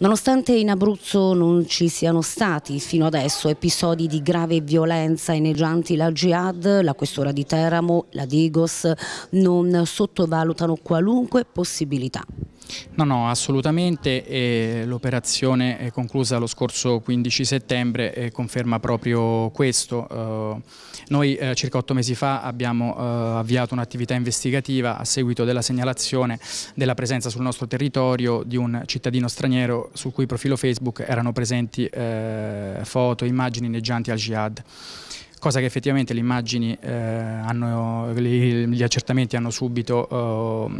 Nonostante in Abruzzo non ci siano stati fino adesso episodi di grave violenza inneggianti la Jihad, la Questura di Teramo, la Digos non sottovalutano qualunque possibilità. No, no, assolutamente. Eh, L'operazione conclusa lo scorso 15 settembre conferma proprio questo. Eh, noi eh, circa otto mesi fa abbiamo eh, avviato un'attività investigativa a seguito della segnalazione della presenza sul nostro territorio di un cittadino straniero sul cui profilo Facebook erano presenti foto, immagini inneggianti al jihad cosa che effettivamente eh, hanno, gli, gli accertamenti hanno subito eh,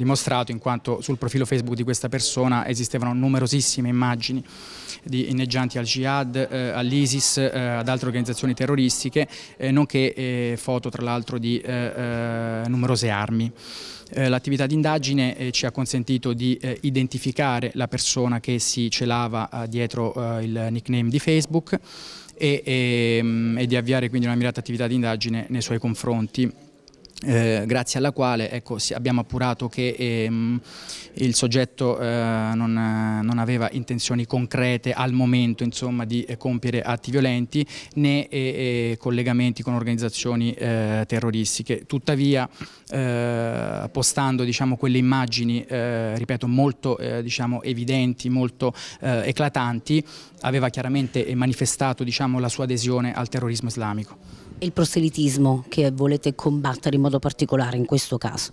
dimostrato in quanto sul profilo Facebook di questa persona esistevano numerosissime immagini di inneggianti al Jihad, eh, all'ISIS, eh, ad altre organizzazioni terroristiche, eh, nonché eh, foto tra l'altro di eh, eh, numerose armi. L'attività di indagine ci ha consentito di identificare la persona che si celava dietro il nickname di Facebook ehm, e di avviare quindi una mirata attività di indagine nei suoi confronti. Eh, grazie alla quale ecco, abbiamo appurato che ehm, il soggetto eh, non, non, aveva intenzioni concrete al momento insomma, di eh, compiere atti violenti né eh, eh, collegamenti con organizzazioni eh, terroristiche. Tuttavia, postando diciamo, quelle immagini, ripeto, molto diciamo, evidenti, molto eclatanti, aveva chiaramente manifestato diciamo, la sua adesione al terrorismo islamico. Il proselitismo che volete combattere in modo modo particolare in questo caso.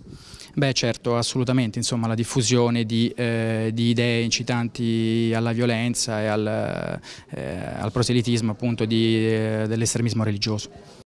Beh certo, assolutamente, insomma la diffusione di, eh, di idee incitanti alla violenza e al, eh, al proselitismo appunto eh, dell'estremismo religioso.